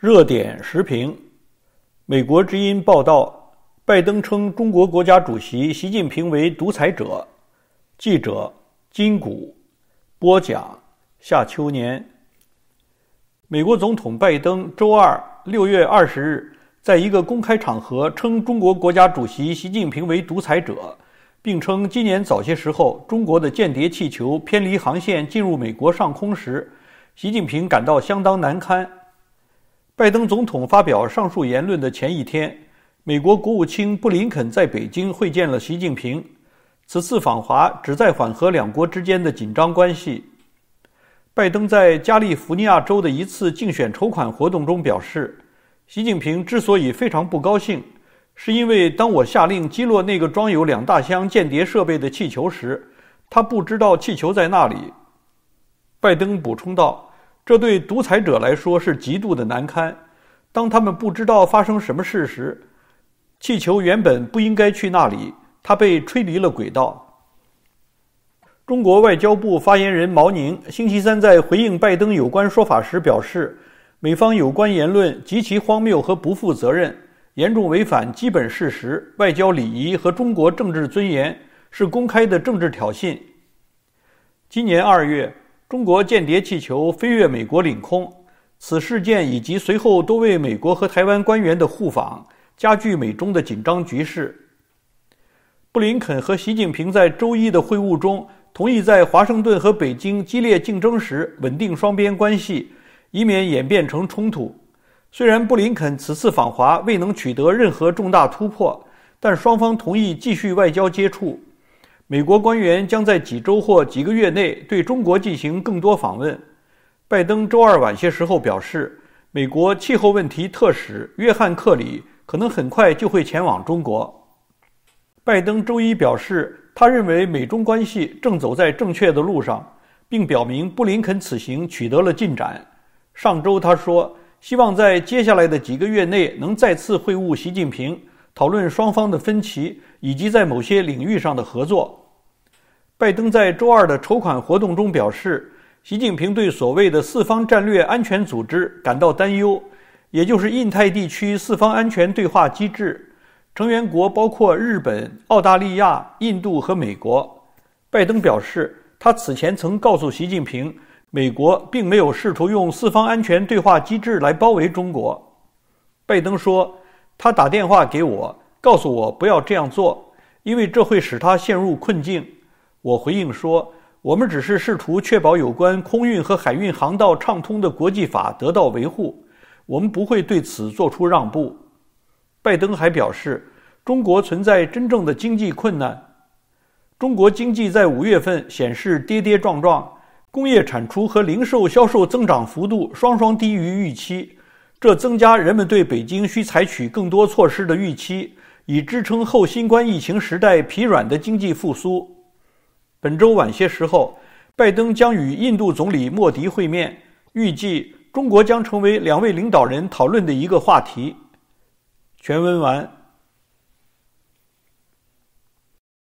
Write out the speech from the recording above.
热点时评：美国之音报道，拜登称中国国家主席习近平为独裁者。记者金谷播讲夏秋年。美国总统拜登周二六月二十日在一个公开场合称中国国家主席习近平为独裁者，并称今年早些时候中国的间谍气球偏离航线进入美国上空时，习近平感到相当难堪。拜登总统发表上述言论的前一天，美国国务卿布林肯在北京会见了习近平。此次访华旨在缓和两国之间的紧张关系。拜登在加利福尼亚州的一次竞选筹款活动中表示：“习近平之所以非常不高兴，是因为当我下令击落那个装有两大箱间谍设备的气球时，他不知道气球在那里。”拜登补充道。这对独裁者来说是极度的难堪。当他们不知道发生什么事时，气球原本不应该去那里，它被吹离了轨道。中国外交部发言人毛宁星期三在回应拜登有关说法时表示，美方有关言论极其荒谬和不负责任，严重违反基本事实、外交礼仪和中国政治尊严，是公开的政治挑衅。今年二月。中国间谍气球飞越美国领空，此事件以及随后多位美国和台湾官员的互访，加剧美中的紧张局势。布林肯和习近平在周一的会晤中，同意在华盛顿和北京激烈竞争时稳定双边关系，以免演变成冲突。虽然布林肯此次访华未能取得任何重大突破，但双方同意继续外交接触。美国官员将在几周或几个月内对中国进行更多访问。拜登周二晚些时候表示，美国气候问题特使约翰·克里可能很快就会前往中国。拜登周一表示，他认为美中关系正走在正确的路上，并表明布林肯此行取得了进展。上周，他说希望在接下来的几个月内能再次会晤习近平，讨论双方的分歧以及在某些领域上的合作。拜登在周二的筹款活动中表示，习近平对所谓的四方战略安全组织感到担忧，也就是印太地区四方安全对话机制，成员国包括日本、澳大利亚、印度和美国。拜登表示，他此前曾告诉习近平，美国并没有试图用四方安全对话机制来包围中国。拜登说，他打电话给我，告诉我不要这样做，因为这会使他陷入困境。我回应说：“我们只是试图确保有关空运和海运航道畅通的国际法得到维护，我们不会对此做出让步。”拜登还表示：“中国存在真正的经济困难。中国经济在五月份显示跌跌撞撞，工业产出和零售销售增长幅度双双低于预期，这增加人们对北京需采取更多措施的预期，以支撑后新冠疫情时代疲软的经济复苏。”本周晚些时候，拜登将与印度总理莫迪会面，预计中国将成为两位领导人讨论的一个话题。全文完。